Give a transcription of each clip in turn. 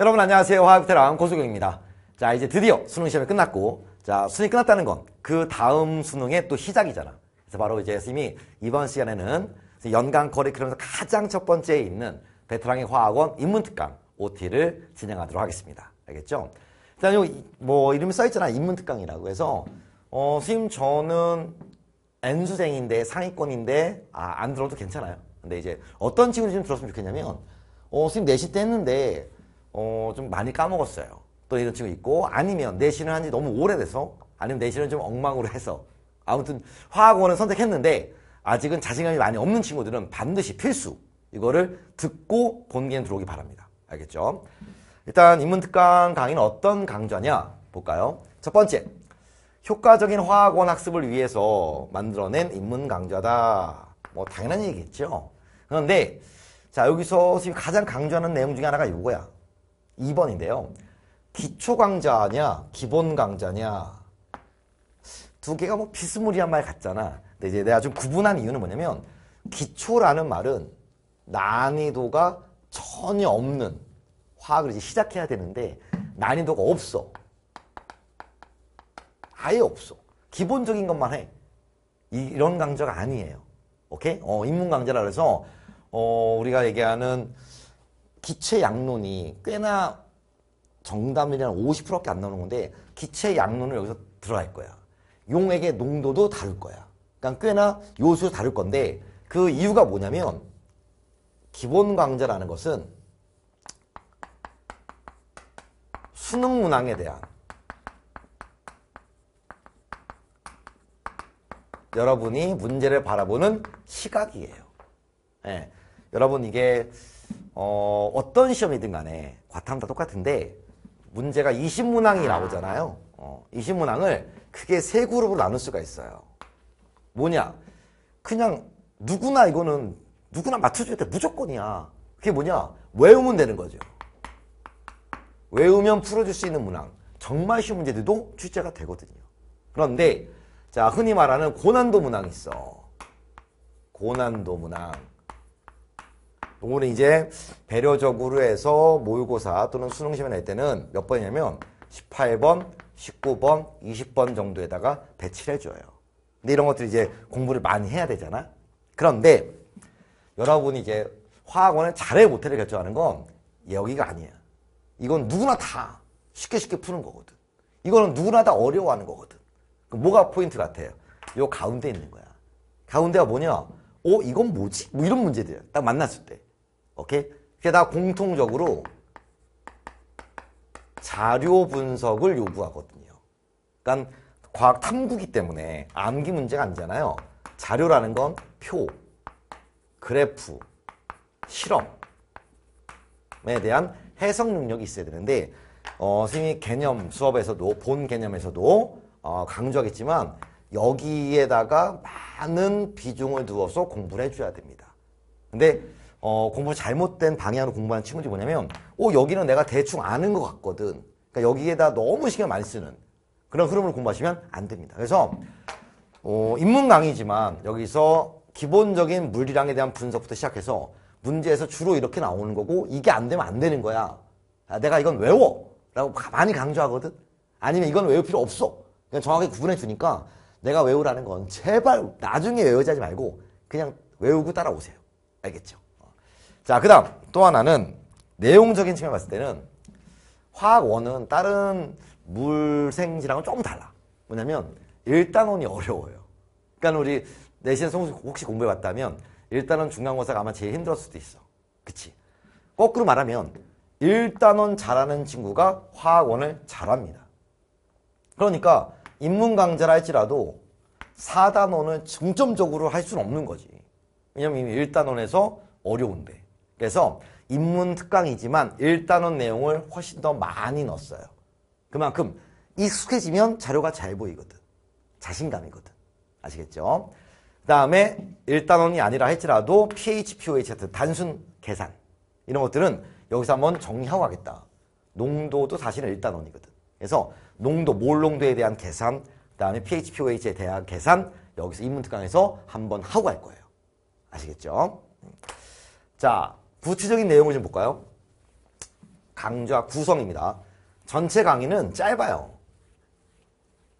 여러분 안녕하세요. 화학테랑 고수경입니다. 자 이제 드디어 수능 시험이 끝났고 자 수능이 끝났다는 건 그 다음 수능의 또 시작이잖아. 그래서 바로 이제 선생님이 이번 시간에는 연간 커리큘럼에서 가장 첫 번째에 있는 베트랑의 화학원 인문특강 OT를 진행하도록 하겠습니다. 알겠죠? 일단 여기 뭐 이름이 써있잖아. 인문특강이라고 해서 어 선생님 저는 N수생인데 상위권인데 아안 들어도 괜찮아요. 근데 이제 어떤 친구들 좀 들었으면 좋겠냐면 어 선생님 4시 때 했는데 어, 좀 많이 까먹었어요. 또 이런 친구 있고 아니면 내신을 한 지 너무 오래돼서 아니면 내신을 좀 엉망으로 해서 아무튼 화학원을 선택했는데 아직은 자신감이 많이 없는 친구들은 반드시 필수 이거를 듣고 본기엔 들어오기 바랍니다. 알겠죠? 일단 인문특강 강의는 어떤 강좌냐 볼까요? 첫 번째, 효과적인 화학원 학습을 위해서 만들어낸 인문 강좌다. 뭐 당연한 얘기겠죠. 그런데 자 여기서 지금 가장 강조하는 내용 중에 하나가 이거야. 2번인데요. 기초 강좌냐, 기본 강좌냐. 두 개가 뭐 비스무리한 말 같잖아. 근데 이제 내가 좀 구분한 이유는 뭐냐면, 기초라는 말은 난이도가 전혀 없는 화학을 이제 시작해야 되는데, 난이도가 없어. 아예 없어. 기본적인 것만 해. 이런 강좌가 아니에요. 오케이? 어, 인문 강좌라 그래서, 어, 우리가 얘기하는 기체 양론이 꽤나 정답률이란 50%밖에 안 나오는 건데 기체 양론을 여기서 들어갈 거야. 용액의 농도도 다를 거야. 그러니까 꽤나 요수 다를 건데 그 이유가 뭐냐면 기본 강좌라는 것은 수능 문항에 대한 여러분이 문제를 바라보는 시각이에요. 예. 여러분 이게 어, 어떤 시험이든 간에 과탐 다 똑같은데 문제가 20문항이 아. 나오잖아요. 어, 20문항을 크게 세 그룹으로 나눌 수가 있어요. 뭐냐? 그냥 누구나 이거는 누구나 맞춰줄 때 무조건이야. 그게 뭐냐? 외우면 되는 거죠. 외우면 풀어줄 수 있는 문항. 정말 쉬운 문제들도 출제가 되거든요. 그런데 자 흔히 말하는 고난도 문항이 있어. 고난도 문항. 요거는 이제 배려적으로 해서 모의고사 또는 수능 시험 낼 때는 몇 번이냐면 18번, 19번, 20번 정도에다가 배치를 해줘요. 근데 이런 것들이 이제 공부를 많이 해야 되잖아. 그런데 여러분이 이제 화학원에 잘해 못해를 결정하는 건 여기가 아니야. 이건 누구나 다 쉽게 쉽게 푸는 거거든. 이거는 누구나 다 어려워하는 거거든. 그 뭐가 포인트 같아요? 요 가운데 있는 거야. 가운데가 뭐냐? 어, 이건 뭐지? 뭐 이런 문제들. 딱 만났을 때. 오케이? 게다 공통적으로 자료 분석을 요구하거든요. 그러니까 과학 탐구기 때문에 암기 문제가 아니잖아요. 자료라는 건 표, 그래프, 실험에 대한 해석 능력이 있어야 되는데 어, 선생님이 개념 수업에서도 본 개념에서도 어, 강조하겠지만 여기에다가 많은 비중을 두어서 공부를 해줘야 됩니다. 근데 어, 공부 잘못된 방향으로 공부하는 친구들이 뭐냐면 오 여기는 내가 대충 아는 것 같거든. 그러니까 여기에다 너무 신경 많이 쓰는 그런 흐름을 공부하시면 안 됩니다. 그래서 어, 인문 강의지만 여기서 기본적인 물리량에 대한 분석부터 시작해서 문제에서 주로 이렇게 나오는 거고 이게 안 되면 안 되는 거야. 아, 내가 이건 외워 라고 많이 강조하거든. 아니면 이건 외울 필요 없어. 그냥 정확하게 구분해 주니까 내가 외우라는 건 제발 나중에 외우하지 말고 그냥 외우고 따라오세요. 알겠죠? 자, 그 다음 또 하나는 내용적인 측면 봤을 때는 화학원은 다른 물생지랑은 조금 달라. 뭐냐면 1단원이 어려워요. 그러니까 우리 내신 성수 혹시 공부해봤다면 1단원 중간고사가 아마 제일 힘들었을 수도 있어. 그치? 거꾸로 말하면 1단원 잘하는 친구가 화학원을 잘합니다. 그러니까 인문 강좌라 할지라도 4단원을 중점적으로 할 수는 없는 거지. 왜냐면 이미 1단원에서 어려운데. 그래서 입문 특강이지만 1단원 내용을 훨씬 더 많이 넣었어요. 그만큼 익숙해지면 자료가 잘 보이거든. 자신감이거든. 아시겠죠? 그 다음에 1단원이 아니라 할지라도 PHPOH 같은 단순 계산 이런 것들은 여기서 한번 정리하고 가겠다. 농도도 사실은 1단원이거든. 그래서 농도, 몰농도에 대한 계산, 그 다음에 PHPOH에 대한 계산 여기서 입문특강에서 한번 하고 갈 거예요. 아시겠죠? 자, 구체적인 내용을 좀 볼까요? 강좌 구성입니다. 전체 강의는 짧아요.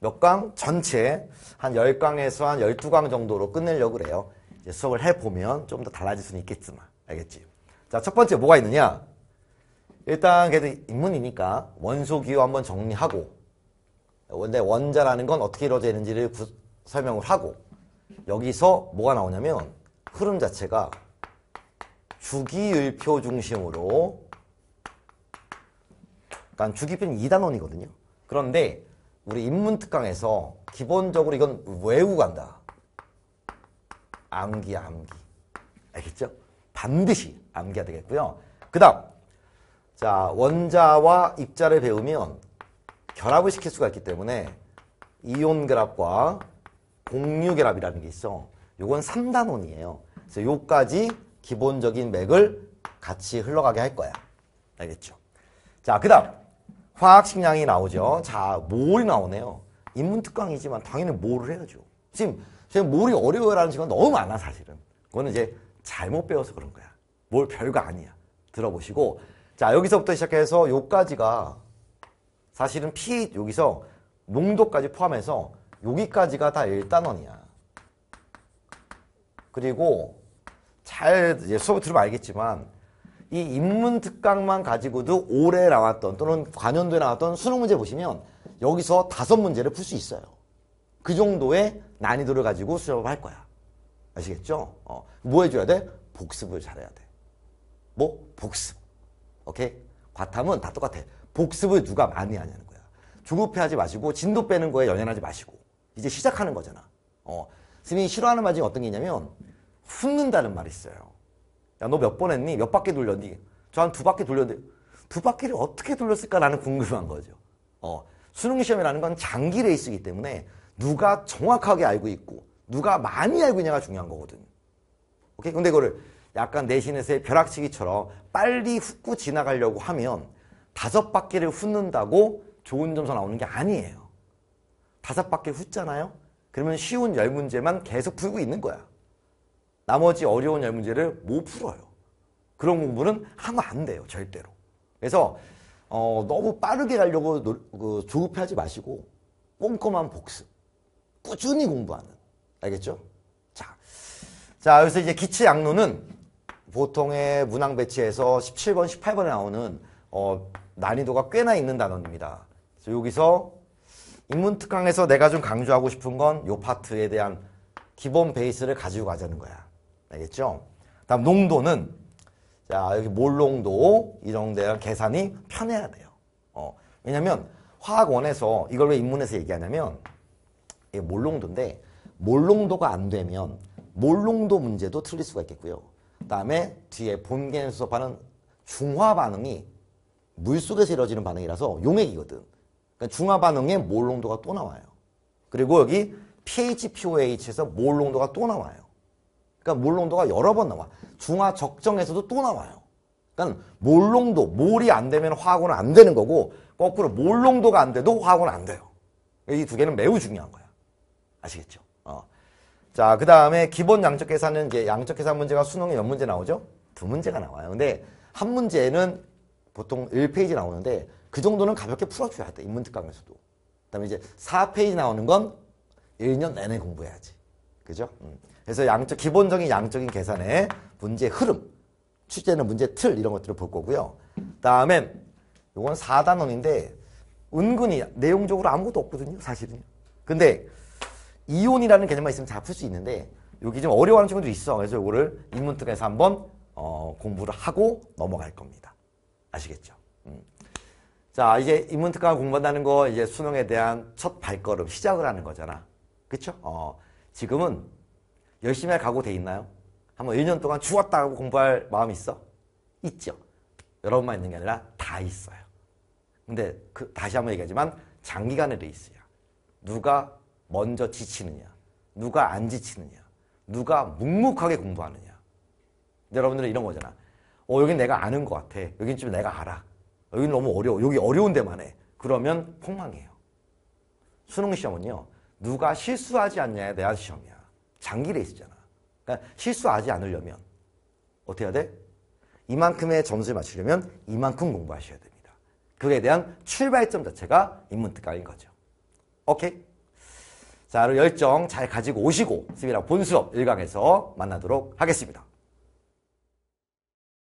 몇 강? 전체 한 10강에서 한 12강 정도로 끝내려고 그래요. 수업을 해보면 좀 더 달라질 수는 있겠지만 알겠지? 자, 첫 번째 뭐가 있느냐? 일단 그래도 인문이니까 원소기호 한번 정리하고 원래 원자라는 건 어떻게 이루어져 있는지를 구, 설명을 하고 여기서 뭐가 나오냐면 흐름 자체가 주기율표 중심으로 그러니까 주기표는 2단원이거든요. 그런데 우리 인문특강에서 기본적으로 이건 외우 간다. 암기, 암기. 알겠죠? 반드시 암기해야 되겠고요. 그 다음 자 원자와 입자를 배우면 결합을 시킬 수가 있기 때문에 이온 결합과 공유 결합이라는 게 있어. 요건 3단원이에요. 그래서 요까지 기본적인 맥을 같이 흘러가게 할 거야. 알겠죠? 자, 그 다음. 화학식량이 나오죠. 자, 몰이 나오네요. 인문특강이지만 당연히 몰을 해야죠. 지금, 지금 몰이 어려워요라는 시간 너무 많아, 사실은. 그거는 이제 잘못 배워서 그런 거야. 몰 별거 아니야. 들어보시고. 자, 여기서부터 시작해서 요까지가 사실은 피, 여기서 농도까지 포함해서 여기까지가 다 1단원이야. 그리고 잘 이제 수업을 들으면 알겠지만 이입문 특강만 가지고도 올해 나왔던 또는 관연도에 나왔던 수능 문제 보시면 여기서 다섯 문제를 풀 수 있어요. 그 정도의 난이도를 가지고 수업을 할 거야. 아시겠죠? 어, 뭐 해줘야 돼? 복습을 잘해야 돼. 뭐? 복습. 오케이? 과탐은 다 똑같아. 복습을 누가 많이 하냐는 거야. 조급해하지 마시고 진도 빼는 거에 연연하지 마시고 이제 시작하는 거잖아. 어, 선생님이 싫어하는 말이 어떤 게 있냐면 훑는다는 말이 있어요. 야 너 몇 번 했니? 몇 바퀴 돌렸니? 저 한 두 바퀴 돌렸는데 두 바퀴를 어떻게 돌렸을까? 라는 궁금한 거죠. 어, 수능 시험이라는 건 장기 레이스이기 때문에 누가 정확하게 알고 있고 누가 많이 알고 있냐가 중요한 거거든. 요 오케이? 근데 이거를 약간 내신에서의 벼락치기처럼 빨리 훑고 지나가려고 하면 다섯 바퀴를 훑는다고 좋은 점수 나오는 게 아니에요. 다섯 바퀴 훑잖아요? 그러면 쉬운 열 문제만 계속 풀고 있는 거야. 나머지 어려운 열 문제를 못 풀어요. 그런 공부는 하면 안 돼요. 절대로. 그래서 어, 너무 빠르게 가려고 노, 그, 조급해하지 마시고 꼼꼼한 복습. 꾸준히 공부하는. 알겠죠? 자, 자 여기서 이제 기체 양론은 보통의 문항 배치에서 17번, 18번에 나오는 어, 난이도가 꽤나 있는 단원입니다. 그래서 여기서 인문특강에서 내가 좀 강조하고 싶은 건 요 파트에 대한 기본 베이스를 가지고 가자는 거야. 알겠죠? 다음 농도는 자 여기 몰농도 이런 데 계산이 편해야 돼요. 어, 왜냐면 하 화학원에서 이걸 왜 입문해서 얘기하냐면 이게 몰농도인데 몰농도가 안 되면 몰농도 문제도 틀릴 수가 있겠고요. 그다음에 뒤에 본겐 계수소하는 중화 반응이 물 속에서 이루어지는 반응이라서 용액이거든. 그러니까 중화 반응에 몰농도가 또 나와요. 그리고 여기 pH, POH에서 몰농도가 또 나와요. 그러니까 몰농도가 여러 번 나와. 중화 적정에서도 또 나와요. 그러니까 몰농도, 몰이 안 되면 화학은 원안 되는 거고 거꾸로 몰농도가 안 돼도 화학은 원안 돼요. 이 두 개는 매우 중요한 거야. 아시겠죠? 어. 자, 그 다음에 기본 양적 계산은 이제 양적 계산 문제가 수능에 몇 문제 나오죠? 두 문제가 나와요. 근데 한 문제는 보통 1페이지 나오는데 그 정도는 가볍게 풀어줘야 돼. 인문특강에서도. 그 다음에 이제 4페이지 나오는 건 1년 내내 공부해야지. 그죠? 음. 그래서 양적 기본적인 양적인 계산의 문제 흐름, 출제는 문제 틀 이런 것들을 볼 거고요. 다음에 이건 4단원인데 은근히 내용적으로 아무것도 없거든요. 사실은. 근데 이온이라는 개념만 있으면 다 풀 수 있는데 여기 좀 어려워하는 친구들이 있어. 그래서 이거를 인문특에서 한번 어, 공부를 하고 넘어갈 겁니다. 아시겠죠? 음. 자 이제 인문특강 공부한다는 거 이제 수능에 대한 첫 발걸음 시작을 하는 거잖아. 그쵸? 어, 지금은 열심히 할 각오 돼 있나요? 한 번 1년 동안 죽었다고 공부할 마음이 있어? 있죠. 여러분만 있는 게 아니라 다 있어요. 근데 그 다시 한 번 얘기하지만 장기간의 레이스야. 누가 먼저 지치느냐, 누가 안 지치느냐, 누가 묵묵하게 공부하느냐. 여러분들은 이런 거잖아. 어, 여긴 내가 아는 것 같아. 여긴 좀 내가 알아. 여긴 너무 어려워. 여기 어려운 데만 해. 그러면 폭망해요. 수능 시험은요, 누가 실수하지 않냐에 대한 시험이야. 장기 레이스잖아. 그러니까 실수하지 않으려면 어떻게 해야 돼? 이만큼의 점수를 맞추려면 이만큼 공부하셔야 됩니다. 그에 대한 출발점 자체가 인문특강인 거죠. 오케이? 자, 열정 잘 가지고 오시고 스미라 본수업 1강에서 만나도록 하겠습니다.